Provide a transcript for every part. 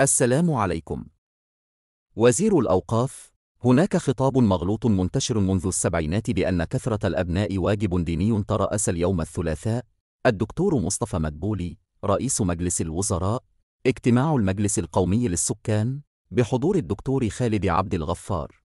السلام عليكم. وزير الأوقاف هناك خطاب مغلوط منتشر منذ السبعينات بأن كثرة الأبناء واجب ديني ترأس اليوم الثلاثاء الدكتور مصطفى مدبولي رئيس مجلس الوزراء اجتماع المجلس القومي للسكان بحضور الدكتور خالد عبد الغفار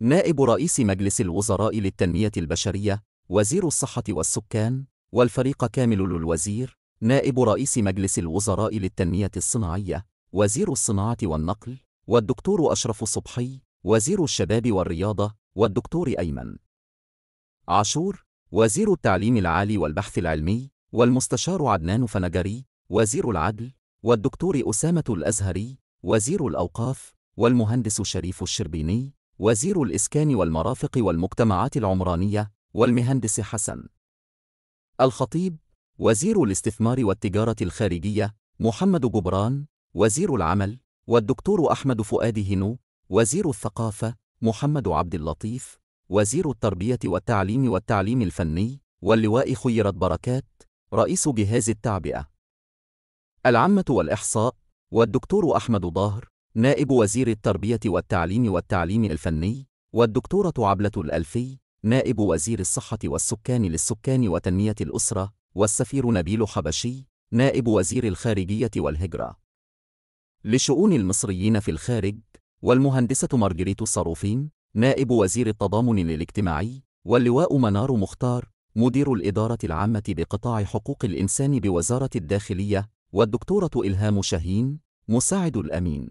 نائب رئيس مجلس الوزراء للتنمية البشرية وزير الصحة والسكان والفريق كامل للوزير نائب رئيس مجلس الوزراء للتنمية الصناعية وزير الصناعة والنقل والدكتور أشرف الصبحي وزير الشباب والرياضة والدكتور أيمن عاشور وزير التعليم العالي والبحث العلمي والمستشار عدنان فنجري وزير العدل والدكتور أسامة الأزهري وزير الأوقاف والمهندس شريف الشربيني وزير الإسكان والمرافق والمجتمعات العمرانية والمهندس حسن الخطيب وزير الاستثمار والتجارة الخارجية محمد جبران وزير العمل والدكتور أحمد فؤاد هنو وزير الثقافة محمد عبد اللطيف وزير التربية والتعليم والتعليم الفني واللواء خيرت بركات رئيس جهاز التعبئة العامة والإحصاء والدكتور أحمد ظاهر نائب وزير التربية والتعليم والتعليم الفني والدكتورة عبلة الألفي نائب وزير الصحة والسكان للسكان وتنمية الأسرة والسفير نبيل حبشي نائب وزير الخارجية والهجرة لشؤون المصريين في الخارج والمهندسة مارجريت الصاروفين نائب وزير التضامن الاجتماعي واللواء منار مختار مدير الإدارة العامة بقطاع حقوق الإنسان بوزارة الداخلية والدكتورة إلهام شاهين مساعد الأمين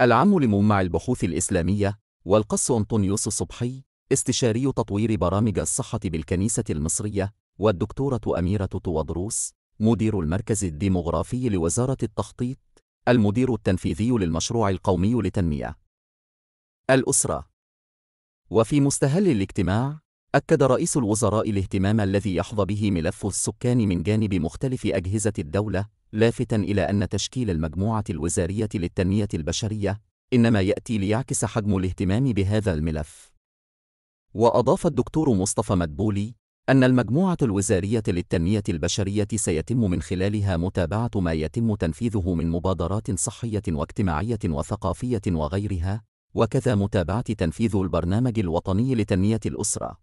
العم لممع البحوث الإسلامية والقس أنطونيوس صبحي استشاري تطوير برامج الصحة بالكنيسة المصرية والدكتورة أميرة توادروس مدير المركز الديموغرافي لوزارة التخطيط المدير التنفيذي للمشروع القومي لتنمية الأسرة وفي مستهل الاجتماع أكد رئيس الوزراء الاهتمام الذي يحظى به ملف السكان من جانب مختلف أجهزة الدولة لافتا إلى أن تشكيل المجموعة الوزارية للتنمية البشرية إنما يأتي ليعكس حجم الاهتمام بهذا الملف وأضاف الدكتور مصطفى مدبولي أن المجموعة الوزارية للتنمية البشرية سيتم من خلالها متابعة ما يتم تنفيذه من مبادرات صحية واجتماعية وثقافية وغيرها، وكذا متابعة تنفيذ البرنامج الوطني لتنمية الأسرة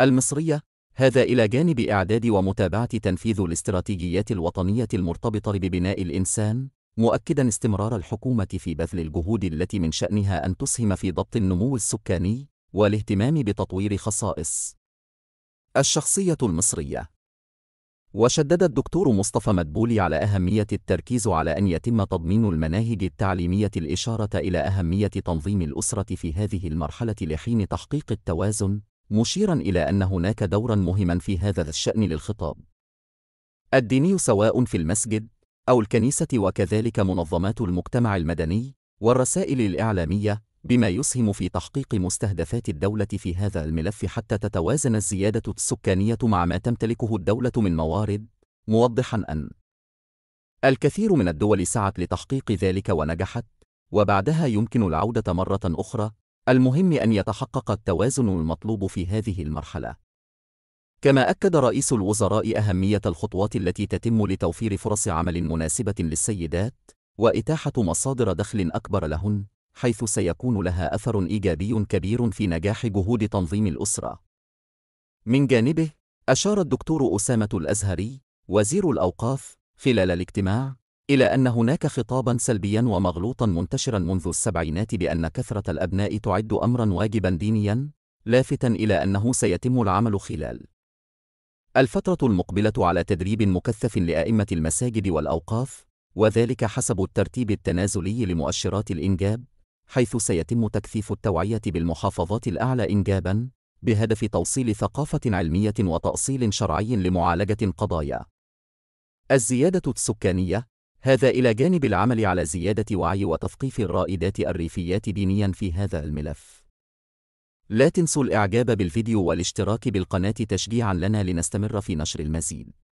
المصرية، هذا إلى جانب إعداد ومتابعة تنفيذ الاستراتيجيات الوطنية المرتبطة ببناء الإنسان، مؤكدا استمرار الحكومة في بذل الجهود التي من شأنها أن تسهم في ضبط النمو السكاني والاهتمام بتطوير خصائص الشخصية المصرية وشدد الدكتور مصطفى مدبولي على أهمية التركيز على أن يتم تضمين المناهج التعليمية الإشارة إلى أهمية تنظيم الأسرة في هذه المرحلة لحين تحقيق التوازن، مشيرا إلى أن هناك دورا مهما في هذا الشأن للخطاب. الديني سواء في المسجد أو الكنيسة وكذلك منظمات المجتمع المدني والرسائل الإعلامية بما يسهم في تحقيق مستهدفات الدولة في هذا الملف حتى تتوازن الزيادة السكانية مع ما تمتلكه الدولة من موارد، موضحا أن الكثير من الدول سعت لتحقيق ذلك ونجحت، وبعدها يمكن العودة مرة أخرى، المهم أن يتحقق التوازن المطلوب في هذه المرحلة. كما أكد رئيس الوزراء أهمية الخطوات التي تتم لتوفير فرص عمل مناسبة للسيدات، وإتاحة مصادر دخل أكبر لهن، حيث سيكون لها أثر إيجابي كبير في نجاح جهود تنظيم الأسرة. من جانبه، أشار الدكتور أسامة الأزهري، وزير الأوقاف، خلال الاجتماع، إلى أن هناك خطابًا سلبيًا ومغلوطًا منتشرًا منذ السبعينات بأن كثرة الأبناء تعد أمرًا واجبًا دينيًا، لافتًا إلى أنه سيتم العمل خلال الفترة المقبلة على تدريب مكثف لأئمة المساجد والأوقاف، وذلك حسب الترتيب التنازلي لمؤشرات الإنجاب، حيث سيتم تكثيف التوعية بالمحافظات الأعلى إنجابًا، بهدف توصيل ثقافة علمية وتأصيل شرعي لمعالجة قضايا. الزيادة السكانية هذا إلى جانب العمل على زيادة وعي وتثقيف الرائدات الريفيات دينيا في هذا الملف. لا تنسوا الإعجاب بالفيديو والاشتراك بالقناة تشجيعا لنا لنستمر في نشر المزيد.